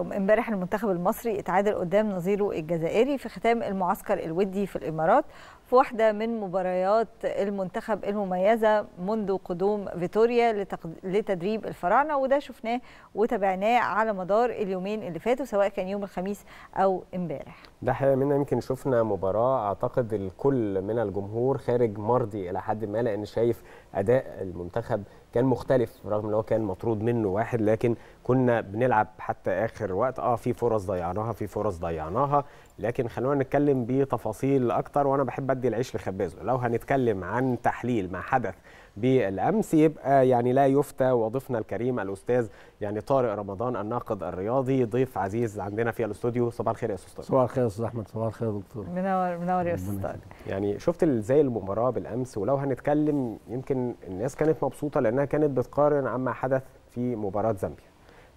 امبارح المنتخب المصري اتعادل قدام نظيره الجزائري في ختام المعسكر الودي في الامارات في واحده من مباريات المنتخب المميزه منذ قدوم فيتوريا لتدريب الفراعنه وده شفناه وتابعناه على مدار اليومين اللي فاتوا سواء كان يوم الخميس او امبارح ده حقيقة منا يمكن شفنا مباراة أعتقد الكل من الجمهور خارج مرضي إلى حد ما لأن شايف أداء المنتخب كان مختلف رغم ان هو كان مطرود منه واحد لكن كنا بنلعب حتى اخر وقت اه في فرص ضيعناها في فرص ضيعناها لكن خلونا نتكلم بتفاصيل اكتر وانا بحب ادي العيش لخبازه لو هنتكلم عن تحليل ما حدث بالامس يبقى يعني لا يفتى وضيفنا الكريم الاستاذ يعني طارق رمضان الناقد الرياضي ضيف عزيز عندنا في الاستوديو صباح الخير يا استاذ طارق صباح الخير يا استاذ احمد صباح الخير يا دكتور منور منور يا استاذ طارق يعني شفت ازاي المباراه بالامس ولو هنتكلم يمكن الناس كانت مبسوطه لانها كانت بتقارن عما حدث في مباراه زامبيا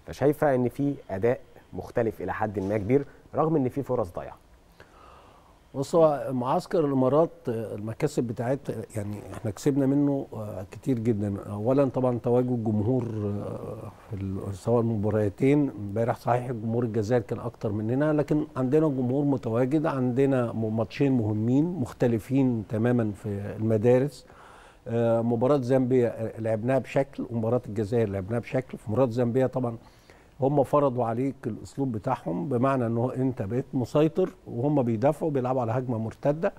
فشايفه ان في اداء مختلف الى حد ما كبير رغم ان في فرص ضايعه بص هو معسكر الامارات المكاسب بتاعت يعني احنا كسبنا منه آه، كتير جدا اولا طبعا تواجد الجمهور في آه، سواء المباراتين امبارح صحيح الجمهور الجزائر كان اكتر مننا لكن عندنا جمهور متواجد عندنا ماتشين مهمين مختلفين تماما في المدارس آه، مباراه زامبيا لعبناها بشكل ومباراه الجزائر لعبناها بشكل في مباراه زامبيا طبعا هم فرضوا عليك الاسلوب بتاعهم بمعنى ان انت بقيت مسيطر وهم بيدافعوا بيلعبوا على هجمه مرتده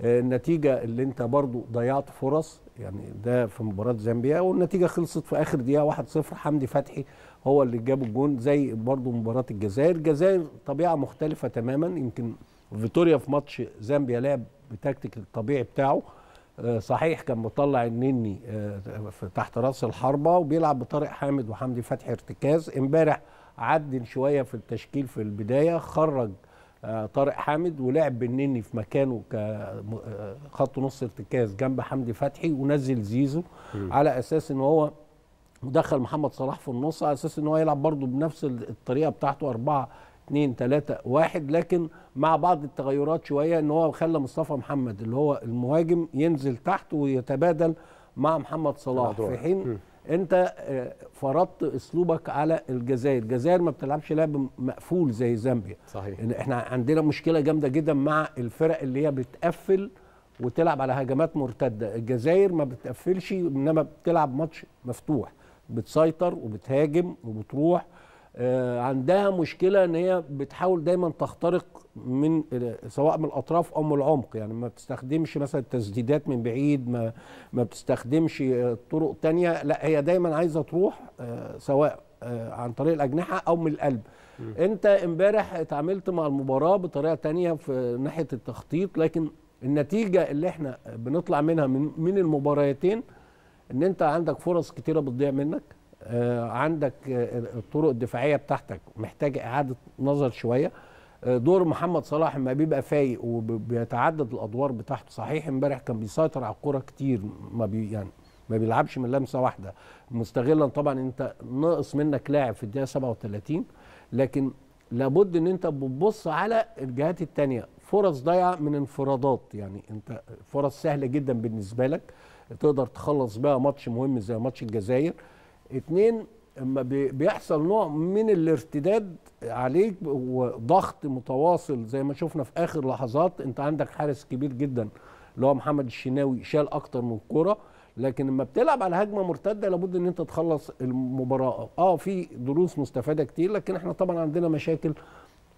آه، النتيجه اللي انت برضو ضيعت فرص يعني ده في مباراه زامبيا والنتيجه خلصت في اخر دقيقه 1-0 حمدي فتحي هو اللي جاب الجون زي برضو مباراه الجزائر الجزائر طبيعه مختلفه تماما يمكن فيتوريا في ماتش زامبيا لعب بتكتيك الطبيعي بتاعه آه، صحيح كان مطلع النني آه، تحت راس الحربه وبيلعب بطارق حامد وحمدي فتحي ارتكاز امبارح عدل شويه في التشكيل في البدايه خرج آه، طارق حامد ولعب بالنني في مكانه كخط نص ارتكاز جنب حمدي فتحي ونزل زيزو م. على اساس ان هو دخل محمد صلاح في النص على اساس ان هو يلعب برضه بنفس الطريقه بتاعته اربعه 2 3 1 لكن مع بعض التغيرات شويه ان هو خلى مصطفى محمد اللي هو المهاجم ينزل تحت ويتبادل مع محمد صلاح في حين انت آه، فرضت اسلوبك على الجزائر الجزائر ما بتلعبش لعب مقفول زي زامبيا صحيح احنا عندنا مشكله جامده جدا مع الفرق اللي هي بتقفل وتلعب على هجمات مرتده الجزائر ما بتقفلش انما بتلعب ماتش مفتوح بتسيطر وبتهاجم وبتروح آه، عندها مشكله ان هي بتحاول دايما تخترق من سواء من الاطراف او من العمق يعني ما بتستخدمش مثلا تسديدات من بعيد ما ما بتستخدمش آه، طرق تانية لا هي دايما عايزه تروح آه، سواء عن طريق الاجنحه او من القلب م. انت امبارح اتعاملت مع المباراه بطريقه تانية في ناحيه التخطيط لكن النتيجه اللي احنا بنطلع منها من من المباراتين ان انت عندك فرص كتيره بتضيع منك آه، عندك آه، الطرق الدفاعيه بتاعتك محتاجه اعاده نظر شويه آه، دور محمد صلاح ما بيبقى فايق وبيتعدد الادوار بتاعته صحيح امبارح كان بيسيطر على الكوره كتير ما بي يعني ما بيلعبش من لمسه واحده مستغلا طبعا انت ناقص منك لاعب في الدقيقه 37 لكن لابد ان انت بتبص على الجهات الثانيه فرص ضايعه من انفرادات يعني انت فرص سهله جدا بالنسبه لك تقدر تخلص بها ماتش مهم زي ماتش الجزائر اتنين اما بيحصل نوع من الارتداد عليك وضغط متواصل زي ما شفنا في اخر لحظات انت عندك حارس كبير جدا اللي هو محمد الشناوي شال اكتر من كره لكن لما بتلعب على هجمه مرتده لابد ان انت تخلص المباراه اه في دروس مستفاده كتير لكن احنا طبعا عندنا مشاكل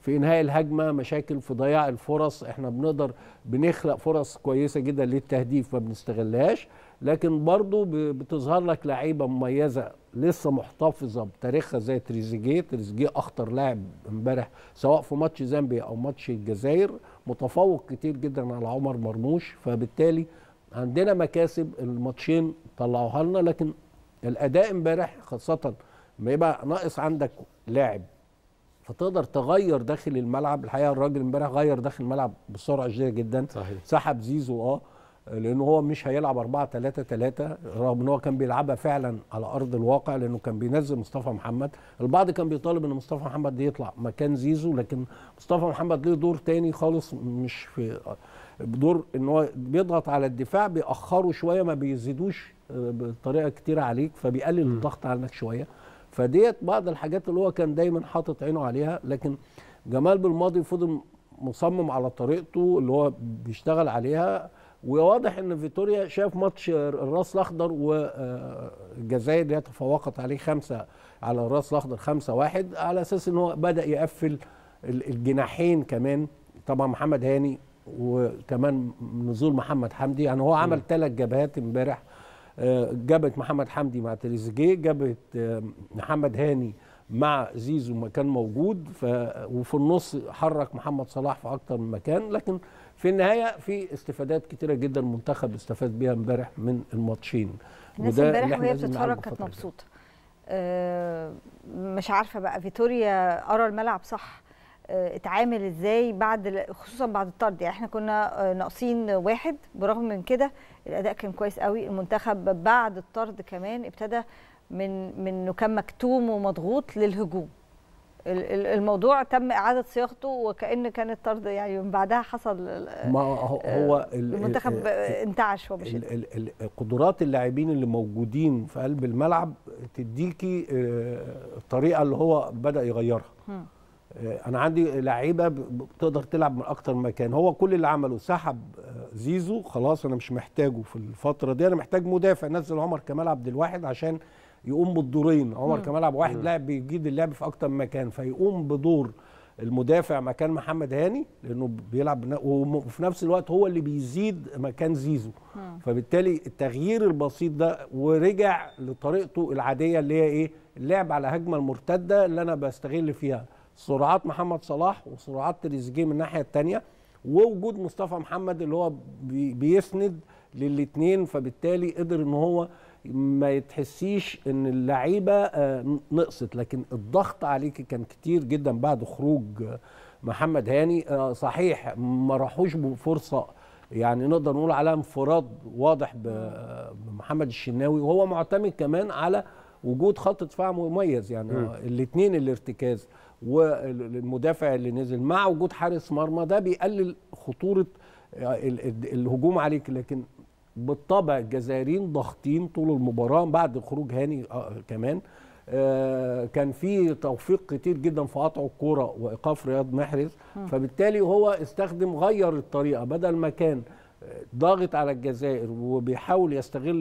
في انهاء الهجمه مشاكل في ضياع الفرص احنا بنقدر بنخلق فرص كويسه جدا للتهديف ما بنستغلهاش لكن برضو بتظهر لك لعيبه مميزه لسه محتفظه بتاريخها زي تريزيجيه تريزيجيه اخطر لاعب امبارح سواء في ماتش زامبيا او ماتش الجزائر متفوق كتير جدا على عمر مرموش فبالتالي عندنا مكاسب الماتشين طلعوها لنا لكن الاداء امبارح خاصه ما يبقى ناقص عندك لاعب فتقدر تغير داخل الملعب الحقيقه الراجل امبارح غير داخل الملعب بسرعه شديده جدا صحيح. سحب زيزو اه لان هو مش هيلعب 4 3 3 رغم ان هو كان بيلعبها فعلا على ارض الواقع لانه كان بينزل مصطفى محمد البعض كان بيطالب ان مصطفى محمد يطلع مكان زيزو لكن مصطفى محمد ليه دور تاني خالص مش في دور ان هو بيضغط على الدفاع بيأخره شويه ما بيزيدوش آه، بطريقه كتيره عليك فبيقلل الضغط عنك شويه فديت بعض الحاجات اللي هو كان دايما حاطط عينه عليها لكن جمال بالماضي فضل مصمم على طريقته اللي هو بيشتغل عليها وواضح ان فيتوريا شاف ماتش الراس الاخضر والجزائر اللي تفوقت عليه خمسه على الراس الاخضر خمسة واحد على اساس ان هو بدا يقفل الجناحين كمان طبعا محمد هاني وكمان نزول محمد حمدي يعني هو عمل ثلاث جبهات امبارح جابت محمد حمدي مع تريزيجيه جابت آه، محمد هاني مع زيزو ما كان موجود ف... وفي النص حرك محمد صلاح في اكتر من مكان لكن في النهايه في استفادات كتيره جدا المنتخب استفاد بيها امبارح من الماتشين الناس امبارح وهي بتتفرج كانت مبسوطه آه، مش عارفه بقى فيتوريا قرا الملعب صح اتعامل ازاي بعد خصوصا بعد الطرد يعني احنا كنا آه، ناقصين واحد برغم من كده الاداء كان كويس قوي المنتخب بعد الطرد كمان ابتدى من من انه كان مكتوم ومضغوط للهجوم الموضوع تم اعاده صياغته وكان كان الطرد يعني من بعدها حصل آه، ما هو, هو آه، المنتخب انتعش وبشده قدرات اللاعبين اللي موجودين في قلب الملعب تديكي الطريقه اللي هو بدا يغيرها آه، انا عندي لعيبه بتقدر تلعب من اكتر مكان هو كل اللي عمله سحب آه، زيزو خلاص انا مش محتاجه في الفتره دي انا محتاج مدافع نزل عمر كمال عبد الواحد عشان يقوم بالدورين عمر كمال عبد الواحد لاعب بيجيد اللعب في اكتر مكان فيقوم بدور المدافع مكان محمد هاني لانه بيلعب وفي نفس الوقت هو اللي بيزيد مكان زيزو فبالتالي التغيير البسيط ده ورجع لطريقته العاديه اللي هي ايه اللعب على هجمه المرتده اللي انا بستغل فيها سرعات محمد صلاح وسرعات تريزيجيه من الناحيه الثانيه ووجود مصطفى محمد اللي هو بيسند للاثنين فبالتالي قدر ان هو ما يتحسيش ان اللعيبه آه، نقصت لكن الضغط عليك كان كتير جدا بعد خروج آه، محمد هاني آه، صحيح ما راحوش بفرصه يعني نقدر نقول عليها انفراد واضح بمحمد الشناوي وهو معتمد كمان على وجود خط دفاع مميز يعني الاثنين الارتكاز والمدافع اللي نزل مع وجود حارس مرمى ده بيقلل خطوره آه، الهجوم عليك لكن بالطبع الجزائريين ضاغطين طول المباراه بعد خروج هاني آه، كمان آه، كان في توفيق كتير جدا في قطع الكوره وايقاف رياض محرز فبالتالي هو استخدم غير الطريقه بدل ما كان ضاغط على الجزائر وبيحاول يستغل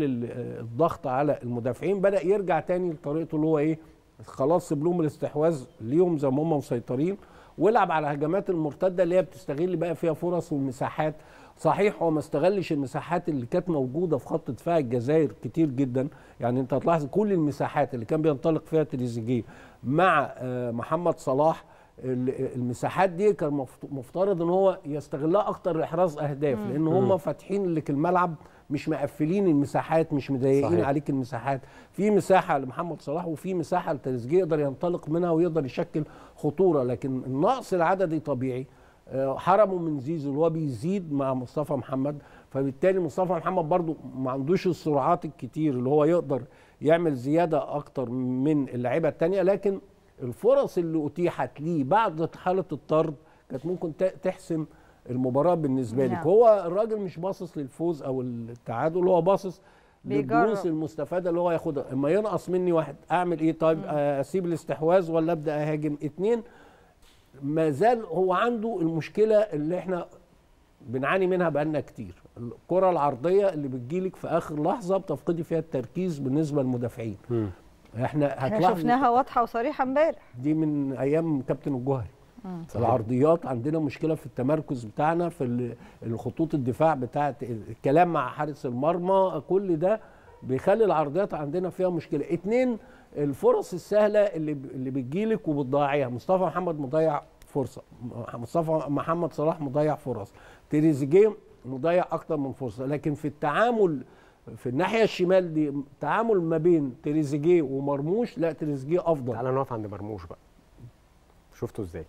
الضغط على المدافعين بدا يرجع تاني لطريقته اللي هو ايه خلاص سيب لهم الاستحواذ ليهم زي ما هم مسيطرين والعب على هجمات المرتده اللي هي بتستغل بقى فيها فرص والمساحات صحيح هو ما استغلش المساحات اللي كانت موجوده في خط دفاع الجزائر كتير جدا يعني انت هتلاحظ كل المساحات اللي كان بينطلق فيها تريزيجيه مع آه، محمد صلاح المساحات دي كان مفترض ان هو يستغلها اكتر لاحراز اهداف لان هم فاتحين لك الملعب مش مقفلين المساحات مش مضيقين عليك المساحات في مساحه لمحمد صلاح وفي مساحه لتريزيجيه يقدر ينطلق منها ويقدر يشكل خطوره لكن النقص العددي طبيعي آه، حرمه من زيزو اللي هو بيزيد مع مصطفى محمد فبالتالي مصطفى محمد برضو ما عندوش السرعات الكتير اللي هو يقدر يعمل زياده اكتر من اللعيبه الثانيه لكن الفرص اللي اتيحت ليه بعد حاله الطرد كانت ممكن تحسم المباراه بالنسبه لك نعم. هو الراجل مش باصص للفوز او التعادل هو باصص للدروس المستفاده اللي هو ياخدها اما ينقص مني واحد اعمل ايه طيب اسيب الاستحواذ ولا ابدا اهاجم اتنين ما زال هو عنده المشكله اللي احنا بنعاني منها بقالنا كتير الكره العرضيه اللي بتجيلك في اخر لحظه بتفقدي فيها التركيز بالنسبه للمدافعين احنا احنا شفناها واضحه وصريحه امبارح دي من ايام كابتن الجوهري العرضيات عندنا مشكله في التمركز بتاعنا في الخطوط الدفاع بتاعه الكلام مع حارس المرمى كل ده بيخلي العرضيات عندنا فيها مشكله اتنين الفرص السهله اللي اللي بتجيلك وبتضيعيها مصطفى محمد مضيع فرصه مصطفى محمد صلاح مضيع فرص تريزيجيه مضيع اكتر من فرصه لكن في التعامل في الناحيه الشمال دي تعامل ما بين تريزيجيه ومرموش لا تريزيجيه افضل تعالى نقف عند مرموش بقى شفته ازاي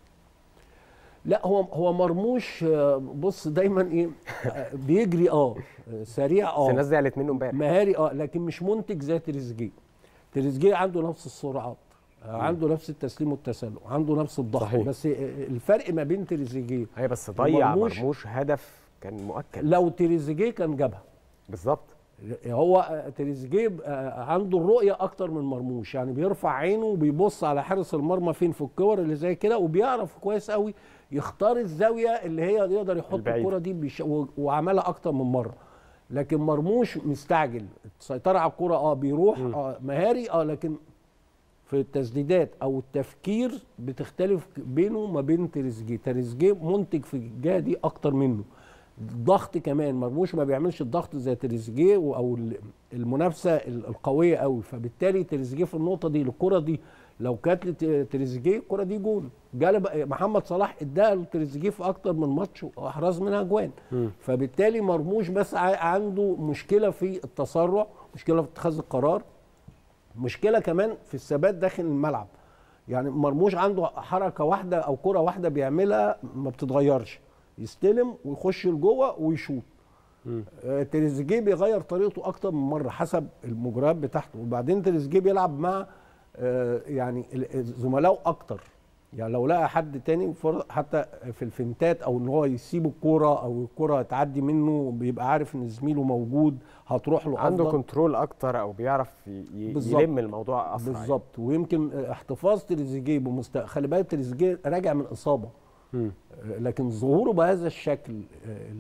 لا هو هو مرموش آه، بص دايما ايه آه، بيجري اه سريع اه الناس زعلت منه امبارح مهاري اه لكن مش منتج زي تريزيجيه تريزيجيه عنده نفس السرعات عنده نفس التسليم والتسلق عنده نفس الضغط صحيح. بس آه، الفرق ما بين تريزيجيه هي بس ضيع مرموش, مرموش هدف كان مؤكد لو تريزيجيه كان جابها بالظبط هو تريزيجيه عنده الرؤيه اكتر من مرموش يعني بيرفع عينه وبيبص على حارس المرمى فين في الكور اللي زي كده وبيعرف كويس قوي يختار الزاويه اللي هي يقدر يحط الكره دي بيش... وعملها اكتر من مره لكن مرموش مستعجل السيطره على الكره اه بيروح آه مهاري اه لكن في التسديدات او التفكير بتختلف بينه وما بين تريزيجيه تريزيجيه منتج في الجهه دي اكتر منه الضغط كمان مرموش ما بيعملش الضغط زي تريزيجيه او المنافسه القويه قوي فبالتالي تريزيجيه في النقطه دي الكره دي لو كانت لتريزيجيه الكره دي جون جال محمد صلاح اداها لتريزيجيه في اكتر من ماتش واحرز منها اجوان فبالتالي مرموش بس عنده مشكله في التسرع مشكله في اتخاذ القرار مشكله كمان في الثبات داخل الملعب يعني مرموش عنده حركه واحده او كره واحده بيعملها ما بتتغيرش يستلم ويخش لجوه ويشوط آه، تريزيجيه بيغير طريقته اكتر من مره حسب المجريات بتاعته وبعدين تريزيجيه بيلعب مع آه، يعني زملائه اكتر يعني لو لقى حد تاني حتى في الفنتات او ان هو يسيب الكوره او الكوره تعدي منه بيبقى عارف ان زميله موجود هتروح له عنده أفضل. كنترول اكتر او بيعرف يلم الموضوع اسرع يعني. بالظبط يعني. ويمكن احتفاظ تريزيجيه بمست خلي بالك تريزيجيه راجع من اصابه م. آه، لكن ظهوره بهذا الشكل آه،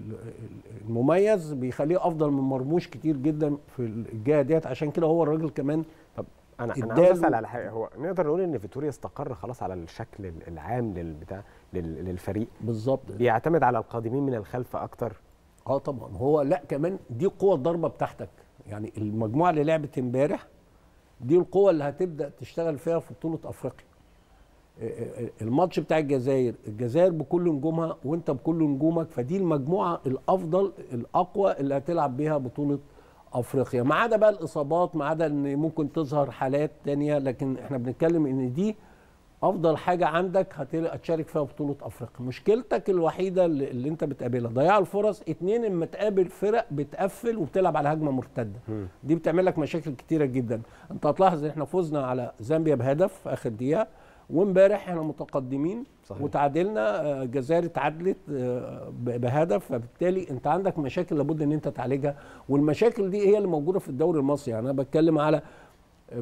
المميز بيخليه افضل من مرموش كتير جدا في الجهه ديت عشان كده هو الراجل كمان طب انا انا عايز اسال على حاجه هو نقدر نقول ان فيتوريا استقر خلاص على الشكل العام للبتاع للفريق بالظبط بيعتمد على القادمين من الخلف اكتر اه طبعا هو لا كمان دي قوه الضربه بتاعتك يعني المجموعه اللي لعبت امبارح دي القوه اللي هتبدا تشتغل فيها في بطوله افريقيا آه، آه، آه، الماتش بتاع الجزائر الجزائر بكل نجومها وانت بكل نجومك فدي المجموعه الافضل الاقوى اللي هتلعب بيها بطوله افريقيا ما عدا بقى الاصابات ما عدا ان ممكن تظهر حالات تانية لكن احنا بنتكلم ان دي افضل حاجه عندك هتشارك فيها بطوله افريقيا مشكلتك الوحيده اللي انت بتقابلها ضياع الفرص اتنين اما تقابل فرق بتقفل وبتلعب على هجمه مرتده دي بتعمل لك مشاكل كتيره جدا انت هتلاحظ ان احنا فزنا على زامبيا بهدف في اخر دقيقه وامبارح احنا متقدمين صحيح. وتعادلنا الجزائر آه، اتعادلت آه، بهدف فبالتالي انت عندك مشاكل لابد ان انت تعالجها والمشاكل دي هي اللي موجوده في الدوري المصري يعني انا بتكلم على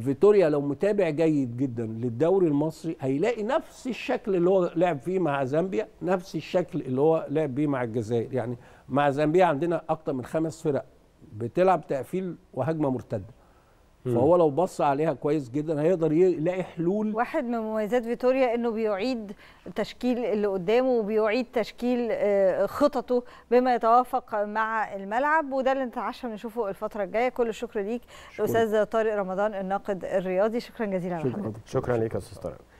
فيتوريا لو متابع جيد جدا للدوري المصري هيلاقي نفس الشكل اللي هو لعب فيه مع زامبيا نفس الشكل اللي هو لعب بيه مع الجزائر يعني مع زامبيا عندنا اكتر من خمس فرق بتلعب تقفيل وهجمه مرتده فهو لو بص عليها كويس جدا هيقدر يلاقي حلول واحد من مميزات فيتوريا انه بيعيد تشكيل اللي قدامه وبيعيد تشكيل آه، خططه بما يتوافق مع الملعب وده اللي نتعشى نشوفه الفتره الجايه كل الشكر ليك استاذ طارق رمضان الناقد الرياضي شكرا جزيلا شكرا, شكرا ليك يا استاذ طارق